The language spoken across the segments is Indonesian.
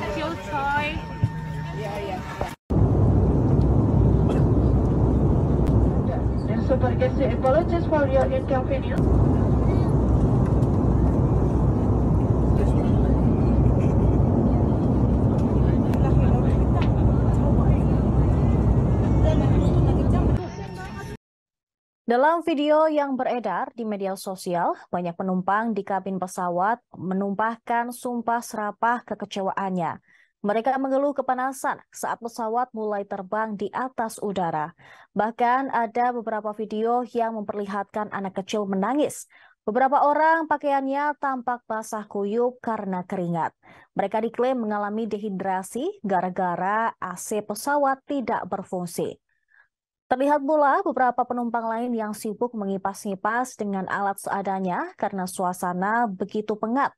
it's your Yeah, yeah. I'm so sorry, I apologize for your inconvenience. Dalam video yang beredar di media sosial, banyak penumpang di kabin pesawat menumpahkan sumpah serapah kekecewaannya. Mereka mengeluh kepanasan saat pesawat mulai terbang di atas udara. Bahkan ada beberapa video yang memperlihatkan anak kecil menangis. Beberapa orang pakaiannya tampak basah kuyup karena keringat. Mereka diklaim mengalami dehidrasi gara-gara AC pesawat tidak berfungsi. Terlihat pula beberapa penumpang lain yang sibuk mengipas-ngipas dengan alat seadanya karena suasana begitu pengap.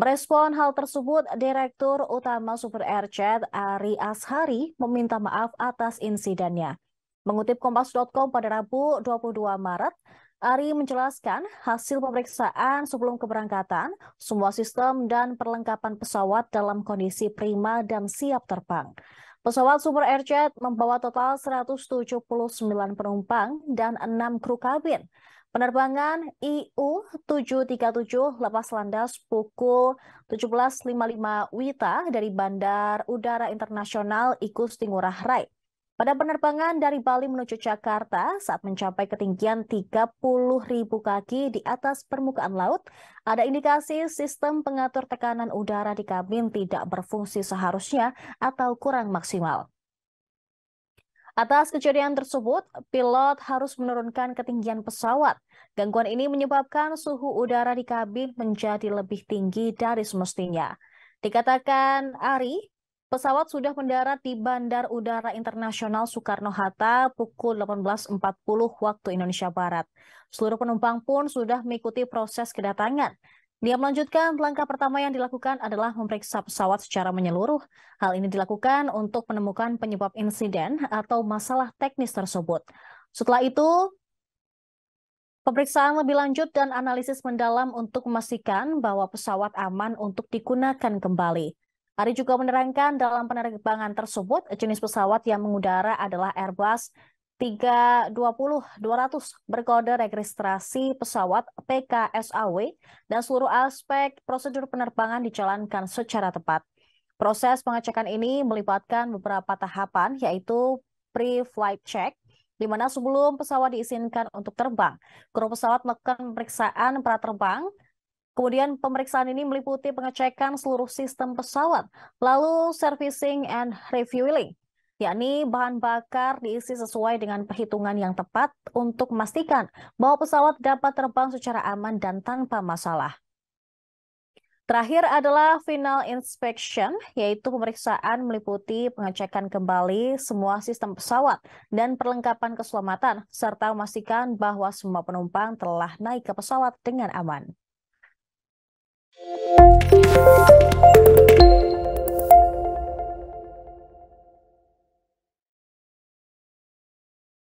Merespon hal tersebut, Direktur Utama Super Airjet Ari Ashari meminta maaf atas insidennya. Mengutip Kompas.com pada Rabu 22 Maret, Ari menjelaskan hasil pemeriksaan sebelum keberangkatan, semua sistem dan perlengkapan pesawat dalam kondisi prima dan siap terbang. Pesawat Super Airjet membawa total 179 penumpang dan 6 kru kabin. Penerbangan IU 737 lepas landas pukul 17.55 WITA dari Bandar Udara Internasional Igusti Ngurah Rai. Pada penerbangan dari Bali menuju Jakarta, saat mencapai ketinggian 30.000 kaki di atas permukaan laut, ada indikasi sistem pengatur tekanan udara di kabin tidak berfungsi seharusnya atau kurang maksimal. Atas kejadian tersebut, pilot harus menurunkan ketinggian pesawat. Gangguan ini menyebabkan suhu udara di kabin menjadi lebih tinggi dari semestinya. Dikatakan Ari, Pesawat sudah mendarat di Bandar Udara Internasional Soekarno-Hatta pukul 18.40 waktu Indonesia Barat. Seluruh penumpang pun sudah mengikuti proses kedatangan. Dia melanjutkan, langkah pertama yang dilakukan adalah memeriksa pesawat secara menyeluruh. Hal ini dilakukan untuk menemukan penyebab insiden atau masalah teknis tersebut. Setelah itu, pemeriksaan lebih lanjut dan analisis mendalam untuk memastikan bahwa pesawat aman untuk digunakan kembali. Ari juga menerangkan dalam penerbangan tersebut, jenis pesawat yang mengudara adalah Airbus 320-200 berkode registrasi pesawat PKSAW dan seluruh aspek prosedur penerbangan dijalankan secara tepat. Proses pengecekan ini melibatkan beberapa tahapan, yaitu pre-flight check, di mana sebelum pesawat diizinkan untuk terbang, kru pesawat melakukan pemeriksaan praterbang, Kemudian pemeriksaan ini meliputi pengecekan seluruh sistem pesawat, lalu servicing and refueling, yakni bahan bakar diisi sesuai dengan perhitungan yang tepat untuk memastikan bahwa pesawat dapat terbang secara aman dan tanpa masalah. Terakhir adalah final inspection, yaitu pemeriksaan meliputi pengecekan kembali semua sistem pesawat dan perlengkapan keselamatan, serta memastikan bahwa semua penumpang telah naik ke pesawat dengan aman. Música